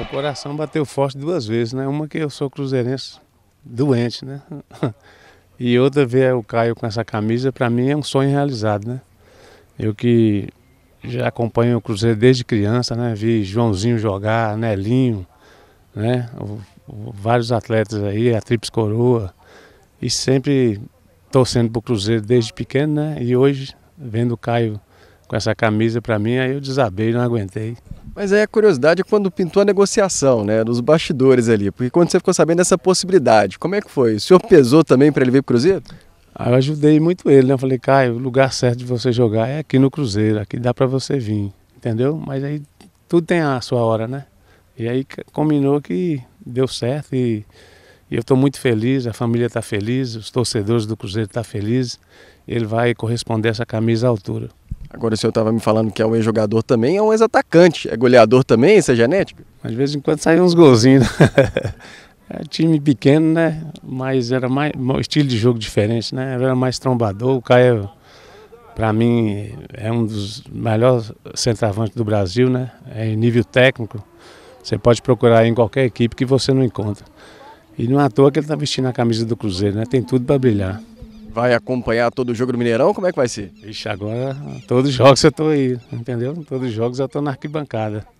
O coração bateu forte duas vezes, né? Uma que eu sou cruzeirense doente, né? E outra ver é o Caio com essa camisa, para mim é um sonho realizado, né? Eu que já acompanho o Cruzeiro desde criança, né? Vi Joãozinho jogar, Nelinho, né? O, o, vários atletas aí, a Trips Coroa. E sempre torcendo pro Cruzeiro desde pequeno, né? E hoje, vendo o Caio com essa camisa, para mim, aí eu desabei, não aguentei. Mas aí a curiosidade é quando pintou a negociação, né? Nos bastidores ali. Porque quando você ficou sabendo dessa possibilidade, como é que foi? O senhor pesou também para ele vir para o Cruzeiro? Ah, eu ajudei muito ele, né? Eu falei, Caio, o lugar certo de você jogar é aqui no Cruzeiro, aqui dá para você vir, entendeu? Mas aí tudo tem a sua hora, né? E aí combinou que deu certo e, e eu estou muito feliz, a família está feliz, os torcedores do Cruzeiro estão tá felizes. Ele vai corresponder essa camisa à altura. Agora o senhor estava me falando que é um ex-jogador também, é um ex-atacante. É goleador também, isso é genético? Às vezes em quando saem uns golzinhos. Né? é time pequeno, né? Mas era mais estilo de jogo diferente, né? Era mais trombador. O Caio, para mim, é um dos melhores centroavantes do Brasil, né? É em nível técnico. Você pode procurar em qualquer equipe que você não encontra. E não é à toa que ele está vestindo a camisa do Cruzeiro, né? Tem tudo para brilhar. Vai acompanhar todo o jogo do Mineirão? Como é que vai ser? Ixi, agora todos os jogos eu estou aí, entendeu? Todos os jogos eu estou na arquibancada.